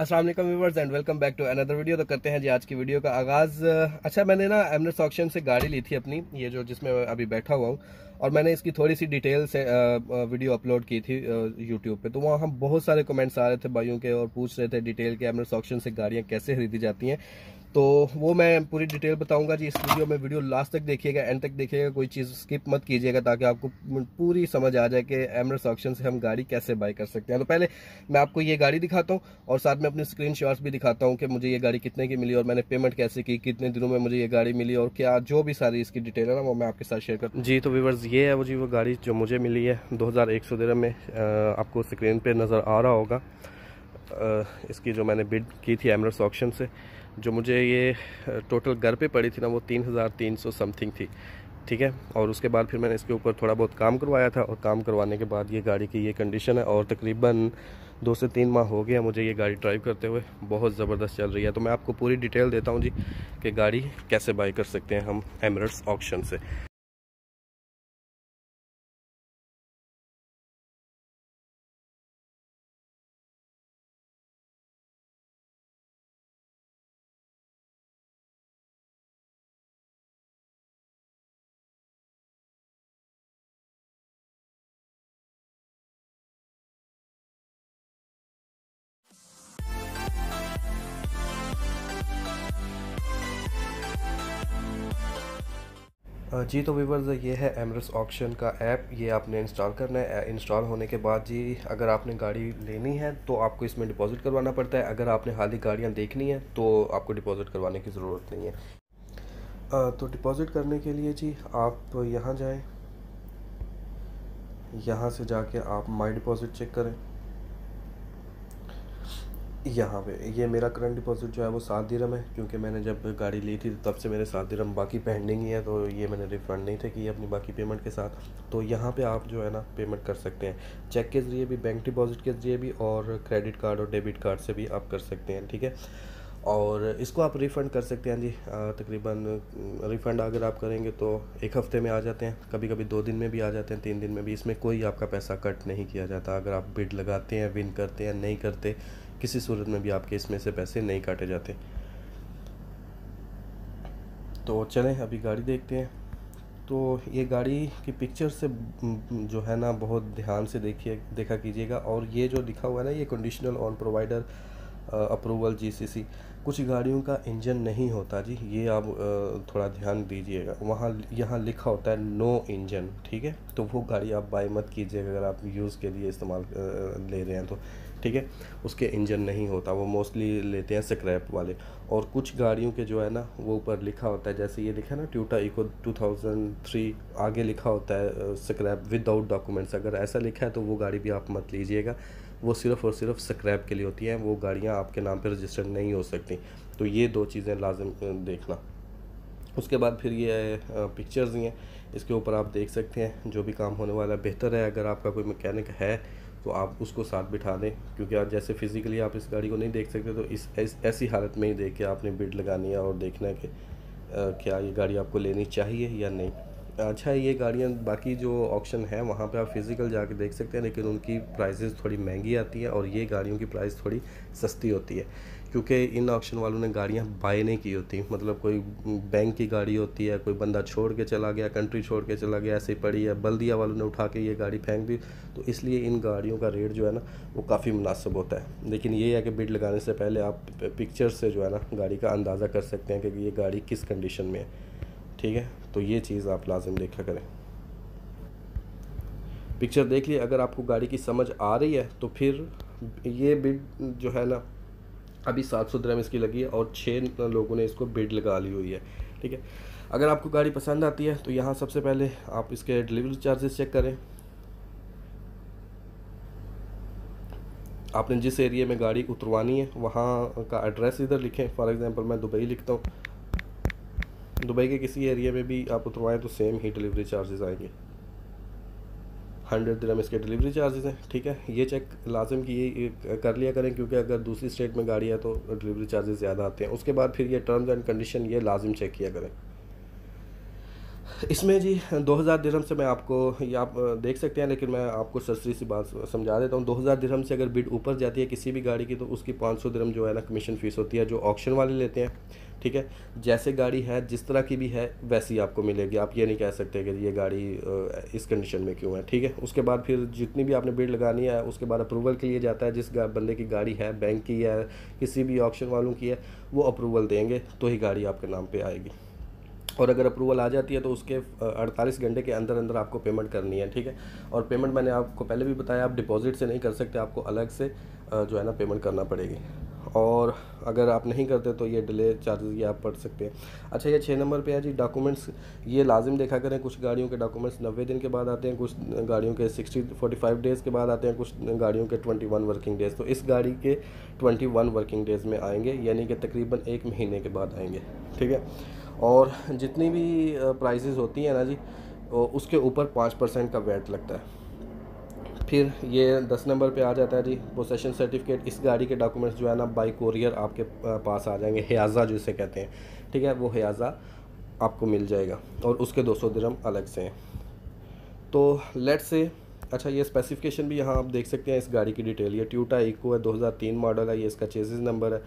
Aslam viewers and welcome back to another video तो करते हैं जी आज की वीडियो का आगाज़ अच्छा मैंने ना एमरस ऑक्शन से गाड़ी ली थी अपनी ये जो जिसमें अभी बैठा हुआ हूँ और मैंने इसकी थोड़ी सी डिटेल से वीडियो अपलोड की थी यूट्यूब पे तो वहाँ हम बहुत सारे कमेंट्स आ रहे थे भाइयों के और पूछ रहे थे डिटेल के एमरस ऑक्शन से गाड़ियाँ कैसे खरीदी जाती हैं तो वो मैं पूरी डिटेल बताऊंगा जी इस वीडियो में वीडियो लास्ट तक देखिएगा एंड तक देखिएगा कोई चीज़ स्किप मत कीजिएगा ताकि आपको पूरी समझ आ जाए कि एमरस ऑक्शन से हम गाड़ी कैसे बाई कर सकते हैं तो पहले मैं आपको ये गाड़ी दिखाता हूँ और साथ में अपने स्क्रीन भी दिखाता हूँ कि मुझे ये गाड़ी कितने की मिली और मैंने पेमेंट कैसे की कितने दिनों में मुझे ये गाड़ी मिली और क्या जो भी सारी इसकी डिटेल है ना वो मैं आपके साथ शेयर करूँ जी तो व्यवर्स ये है वो जी वो गाड़ी जो मुझे मिली है दो हज़ार एक सौ तेरह में आपको स्क्रीन पे नज़र आ रहा होगा इसकी जो मैंने बिड की थी एमरस ऑप्शन से जो मुझे ये टोटल घर पे पड़ी थी ना वो तीन हज़ार तीन सौ समथिंग थी ठीक है और उसके बाद फिर मैंने इसके ऊपर थोड़ा बहुत काम करवाया था और काम करवाने के बाद ये गाड़ी की ये कंडीशन है और तकरीबन दो से तीन माह हो गया मुझे ये गाड़ी ड्राइव करते हुए बहुत ज़बरदस्त चल रही है तो मैं आपको पूरी डिटेल देता हूँ जी कि गाड़ी कैसे बाई कर सकते हैं हम एमरट्स ऑप्शन से जी तो वीवर्स ये है एमरस ऑक्शन का ऐप ये आपने इंस्टॉल करना है इंस्टॉल होने के बाद जी अगर आपने गाड़ी लेनी है तो आपको इसमें डिपॉजिट करवाना पड़ता है अगर आपने हाल ही गाड़ियाँ देखनी है तो आपको डिपॉजिट करवाने की ज़रूरत नहीं है तो डिपॉजिट करने के लिए जी आप यहाँ जाएँ यहाँ से जाके आप माई डिपॉज़िट चेक करें यहाँ पे ये मेरा करंट डिपॉजिट जो है वो सात दिरम है क्योंकि मैंने जब गाड़ी ली थी तब से मेरे सात दिरम बाकी पेंडिंग ही है तो ये मैंने रिफ़ंड नहीं थे कि अपनी बाकी पेमेंट के साथ तो यहाँ पे आप जो है ना पेमेंट कर सकते हैं चेक के ज़रिए भी बैंक डिपॉजिट के ज़रिए भी और क्रेडिट कार्ड और डेबिट कार्ड से भी आप कर सकते हैं ठीक है और इसको आप रिफ़ंड कर सकते हैं हाँ जी तकरीबन रिफ़ंड अगर आप करेंगे तो एक हफ़्ते में आ जाते हैं कभी कभी दो दिन में भी आ जाते हैं तीन दिन में भी इसमें कोई आपका पैसा कट नहीं किया जाता अगर आप बिड लगाते हैं विन करते हैं नहीं करते किसी सूरत में भी आपके इसमें से पैसे नहीं काटे जाते तो चलें अभी गाड़ी देखते हैं तो ये गाड़ी की पिक्चर से हम्म, जो है ना बहुत ध्यान से देखिए देखा कीजिएगा और ये जो दिखा हुआ है ना ये conditional on provider approval GCC कुछ गाड़ियों का इंजन नहीं होता जी ये आप थोड़ा ध्यान दीजिएगा वहाँ यहाँ लिखा होता है नो इंजन ठीक है तो वो गाड़ी आप बाई मत कीजिएगा अगर आप यूज़ के लिए इस्तेमाल ले रहे हैं तो ठीक है उसके इंजन नहीं होता वो मोस्टली लेते हैं स्क्रैप वाले और कुछ गाड़ियों के जो है ना वो ऊपर लिखा होता है जैसे ये लिखा है ना ट्यूटा इको 2003 आगे लिखा होता है स्क्रैप विदाउट डॉक्यूमेंट्स अगर ऐसा लिखा है तो वो गाड़ी भी आप मत लीजिएगा वो सिर्फ़ और सिर्फ स्क्रैप के लिए होती हैं वो गाड़ियाँ आपके नाम पर रजिस्टर्ड नहीं हो सकती तो ये दो चीज़ें लाजम देखना उसके बाद फिर ये पिक्चर्स ही हैं इसके ऊपर आप देख सकते हैं जो भी काम होने वाला है बेहतर है अगर आपका कोई मैकेनिक है तो आप उसको साथ बिठा दें क्योंकि आप जैसे फिज़िकली आप इस गाड़ी को नहीं देख सकते तो इस ऐसी हालत में ही देख के आपने बिड लगानी है और देखना है कि क्या ये गाड़ी आपको लेनी चाहिए या नहीं अच्छा ये गाड़ियाँ बाकी जो ऑप्शन है वहाँ पे आप फिज़िकल जाके देख सकते हैं लेकिन उनकी प्राइसेस थोड़ी महंगी आती है और ये गाड़ियों की प्राइस थोड़ी सस्ती होती है क्योंकि इन ऑप्शन वालों ने गाड़ियाँ बाय नहीं की होती मतलब कोई बैंक की गाड़ी होती है कोई बंदा छोड़ के चला गया कंट्री छोड़ के चला गया ऐसे पड़ी है बल्दिया वालों ने उठा के ये गाड़ी फेंक दी तो इसलिए इन गाड़ियों का रेट जो है ना वो काफ़ी मुनासिब होता है लेकिन ये है कि बिड लगाने से पहले आप पिक्चर से जो है ना गाड़ी का अंदाज़ा कर सकते हैं कि ये गाड़ी किस कंडीशन में है ठीक है तो ये चीज़ आप लाजम देखा करें पिक्चर देख लिए अगर आपको गाड़ी की समझ आ रही है तो फिर ये बिड जो है ना अभी सात सौ ग्राम इसकी लगी है और छः लोगों ने इसको बिड लगा ली हुई है ठीक है अगर आपको गाड़ी पसंद आती है तो यहाँ सबसे पहले आप इसके डिलीवरी चार्जेस चेक करें आपने जिस एरिया में गाड़ी उतरवानी है वहाँ का एड्रेस इधर लिखें फॉर एग्ज़ाम्पल मैं दुबई लिखता हूँ दुबई के किसी एरिया में भी आप उतरवाएं तो सेम ही डिलीवरी चार्जेस आएंगे हंड्रेड दिरम इसके डिलीवरी चार्जेस हैं ठीक है ये चेक लाजम की ये कर लिया करें क्योंकि अगर दूसरी स्टेट में गाड़ी है तो डिलीवरी चार्जेस ज़्यादा आते हैं उसके बाद फिर ये टर्म्स एंड कंडीशन ये लाजम चेक किया करें इसमें जी 2000 दिरहम से मैं आपको ये आप देख सकते हैं लेकिन मैं आपको सस्ती सी बात समझा देता हूँ 2000 दिरहम से अगर बिड ऊपर जाती है किसी भी गाड़ी की तो उसकी 500 दिरहम जो है ना कमीशन फ़ीस होती है जो ऑक्शन वाले लेते हैं ठीक है जैसे गाड़ी है जिस तरह की भी है वैसी आपको मिलेगी आप ये नहीं कह सकते कि ये गाड़ी इस कंडीशन में क्यों है ठीक है उसके बाद फिर जितनी भी आपने बिड लगानी है उसके बाद अप्रूवल के लिए जाता है जिस बंदे की गाड़ी है बैंक की है किसी भी ऑप्शन वालों की है वो अप्रूवल देंगे तो ही गाड़ी आपके नाम पर आएगी और अगर अप्रूवल आ जाती है तो उसके 48 घंटे के अंदर अंदर आपको पेमेंट करनी है ठीक है और पेमेंट मैंने आपको पहले भी बताया आप डिपॉजिट से नहीं कर सकते आपको अलग से जो है ना पेमेंट करना पड़ेगी और अगर आप नहीं करते तो ये डिले चार्जेस ये आप पढ़ सकते हैं अच्छा ये छः नंबर पे है जी डॉक्यूमेंट्स ये लाजिम देखा करें कुछ गाड़ियों के डॉक्यूमेंट्स नब्बे दिन के बाद आते हैं कुछ गाड़ियों के सिक्सटी फोर्टी फाइव डेज़ के बाद आते हैं कुछ गाड़ियों के ट्वेंटी वन वर्किंग डेज़ तो इस गाड़ी के ट्वेंटी वन वर्किंग डेज़ में आएंगे यानी कि तकरीबन एक महीने के बाद आएंगे ठीक है और जितनी भी प्राइजेज़ होती हैं ना जी उसके ऊपर पाँच परसेंट का वैट लगता है फिर ये दस नंबर पे आ जाता है जी पोसेशन सर्टिफिकेट इस गाड़ी के डॉक्यूमेंट्स जो है ना बाई कोरियर आपके पास आ जाएंगे हयाजा जिसे कहते हैं ठीक है वो हयाजा आपको मिल जाएगा और उसके दो सौ अलग से हैं तो लेट से अच्छा ये स्पेसिफिकेशन भी यहाँ आप देख सकते हैं इस गाड़ी की डिटेल ये ट्यूटा इको है 2003 मॉडल है ये इसका चेसिस नंबर है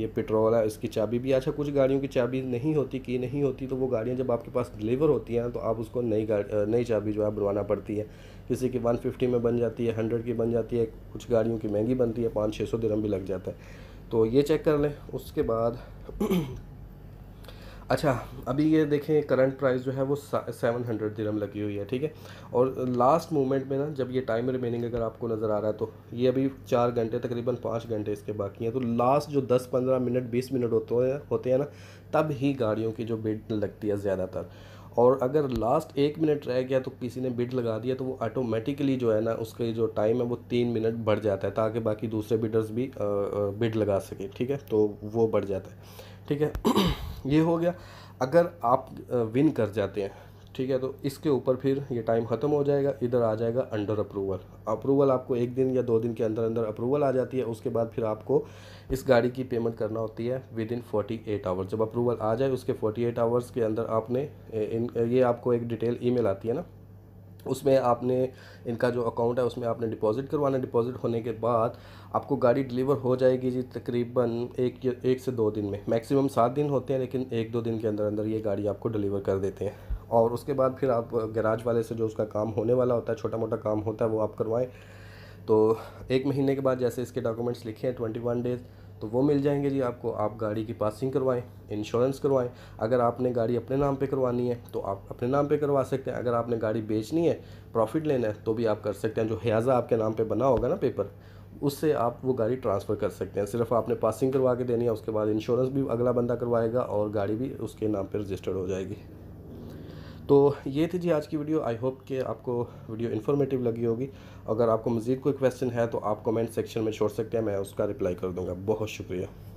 ये पेट्रोल है इसकी चाबी भी अच्छा कुछ गाड़ियों की चाबी नहीं होती की नहीं होती तो वो गाड़ियाँ जब आपके पास डिलीवर होती हैं तो आप उसको नई गाड़ी नई चाबी जो है बनवाना पड़ती है किसी की वन में बन जाती है हंड्रेड की बन जाती है कुछ गाड़ियों की महंगी बनती है पाँच छः सौ भी लग जाता है तो ये चेक कर लें उसके बाद अच्छा अभी ये देखें करंट प्राइस जो है वो सेवन हंड्रेड दिरम लगी हुई है ठीक है और लास्ट मोमेंट में ना जब ये टाइम रिमेनिंग अगर आपको नज़र आ रहा है तो ये अभी चार घंटे तकरीबन पाँच घंटे इसके बाकी हैं तो लास्ट जो दस पंद्रह मिनट बीस मिनट होते हैं होते हैं ना तब ही गाड़ियों की जो बिड लगती है ज़्यादातर और अगर लास्ट एक मिनट रह गया तो किसी ने बिड लगा दिया तो वो ऑटोमेटिकली जो है ना उसके जो टाइम है वो तीन मिनट बढ़ जाता है ताकि बाकी दूसरे बिडर्स भी बिड लगा सकें ठीक है तो वो बढ़ जाता है ठीक है ये हो गया अगर आप विन कर जाते हैं ठीक है तो इसके ऊपर फिर ये टाइम ख़त्म हो जाएगा इधर आ जाएगा अंडर अप्रूवल अप्रूवल आपको एक दिन या दो दिन के अंदर अंदर अप्रूवल आ जाती है उसके बाद फिर आपको इस गाड़ी की पेमेंट करना होती है within forty eight hours जब अप्रूवल आ जाए उसके फोर्टी एट आवर्स के अंदर आपने इन ये आपको एक डिटेल ई आती है ना उसमें आपने इनका जो अकाउंट है उसमें आपने डिपॉज़िट करवाना डिपॉज़िट होने के बाद आपको गाड़ी डिलीवर हो जाएगी जी तकरीबन एक एक से दो दिन में मैक्सिमम सात दिन होते हैं लेकिन एक दो दिन के अंदर अंदर ये गाड़ी आपको डिलीवर कर देते हैं और उसके बाद फिर आप गैराज वाले से जो उसका काम होने वाला होता है छोटा मोटा काम होता है वो आप करवाएँ तो एक महीने के बाद जैसे इसके डॉक्यूमेंट्स लिखे हैं ट्वेंटी वन डेज़ तो वो मिल जाएंगे जी आपको आप गाड़ी की पासिंग करवाएं इंश्योरेंस करवाएं अगर आपने गाड़ी अपने नाम पे करवानी है तो आप अपने नाम पे करवा सकते हैं अगर आपने गाड़ी बेचनी है प्रॉफिट लेना है तो भी आप कर सकते हैं जो हयाजा आपके नाम पे बना होगा ना पेपर उससे आप वो गाड़ी ट्रांसफ़र कर सकते हैं सिर्फ आपने पासिंग करवा के देनी है उसके बाद इंश्योरेंस भी अगला बंदा करवाएगा और गाड़ी भी उसके नाम पर रजिस्टर्ड हो जाएगी तो ये थी जी आज की वीडियो आई होप कि आपको वीडियो इन्फॉर्मेटिव लगी होगी अगर आपको मज़ीद कोई क्वेश्चन है तो आप कमेंट सेक्शन में छोड़ सकते हैं मैं उसका रिप्लाई कर दूँगा बहुत शुक्रिया